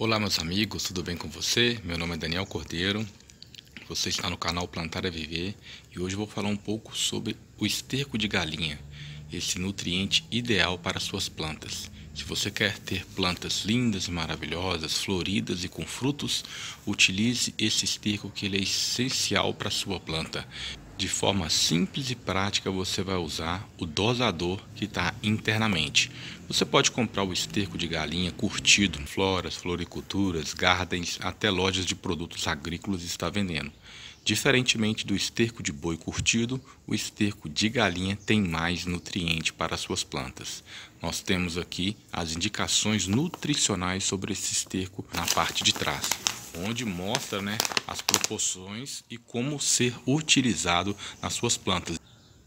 Olá, meus amigos, tudo bem com você? Meu nome é Daniel Cordeiro, você está no canal Plantar a Viver e hoje vou falar um pouco sobre o esterco de galinha, esse nutriente ideal para suas plantas. Se você quer ter plantas lindas e maravilhosas, floridas e com frutos, utilize esse esterco que ele é essencial para sua planta. De forma simples e prática, você vai usar o dosador que está internamente. Você pode comprar o esterco de galinha curtido, em floras, floriculturas, gardens, até lojas de produtos agrícolas está vendendo. Diferentemente do esterco de boi curtido, o esterco de galinha tem mais nutriente para suas plantas. Nós temos aqui as indicações nutricionais sobre esse esterco na parte de trás onde mostra né, as proporções e como ser utilizado nas suas plantas.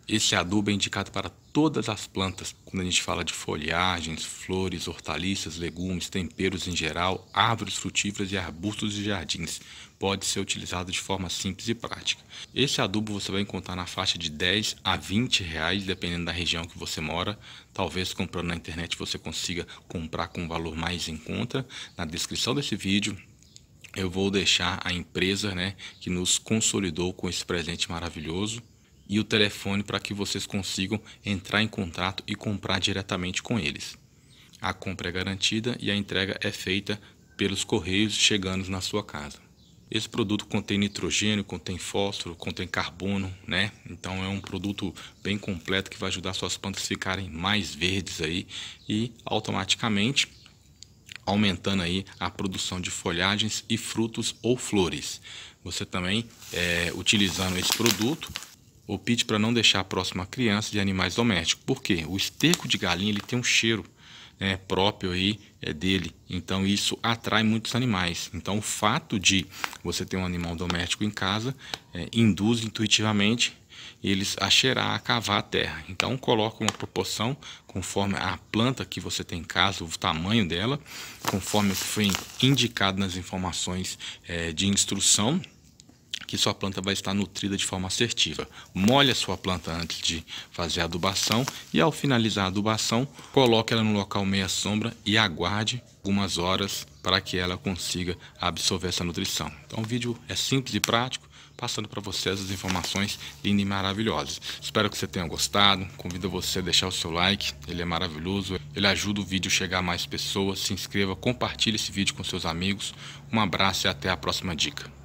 Esse adubo é indicado para todas as plantas, quando a gente fala de folhagens, flores, hortaliças, legumes, temperos em geral, árvores frutíferas e arbustos e jardins. Pode ser utilizado de forma simples e prática. Esse adubo você vai encontrar na faixa de 10 a 20 reais, dependendo da região que você mora. Talvez comprando na internet você consiga comprar com um valor mais em conta. Na descrição desse vídeo eu vou deixar a empresa né, que nos consolidou com esse presente maravilhoso e o telefone para que vocês consigam entrar em contato e comprar diretamente com eles. A compra é garantida e a entrega é feita pelos correios chegando na sua casa. Esse produto contém nitrogênio, contém fósforo, contém carbono, né? Então é um produto bem completo que vai ajudar suas plantas a ficarem mais verdes aí e automaticamente aumentando aí a produção de folhagens e frutos ou flores. Você também, é, utilizando esse produto, opte para não deixar próximo a criança de animais domésticos. Por quê? O esterco de galinha ele tem um cheiro é próprio aí é dele. Então isso atrai muitos animais. Então o fato de você ter um animal doméstico em casa é, induz intuitivamente eles a cheirar, a cavar a terra. Então coloca uma proporção conforme a planta que você tem em casa, o tamanho dela, conforme foi indicado nas informações é, de instrução que sua planta vai estar nutrida de forma assertiva. Molhe a sua planta antes de fazer a adubação e ao finalizar a adubação, coloque ela no local meia sombra e aguarde algumas horas para que ela consiga absorver essa nutrição. Então o vídeo é simples e prático, passando para vocês as informações lindas e maravilhosas. Espero que você tenha gostado, convido você a deixar o seu like, ele é maravilhoso, ele ajuda o vídeo a chegar a mais pessoas, se inscreva, compartilhe esse vídeo com seus amigos, um abraço e até a próxima dica.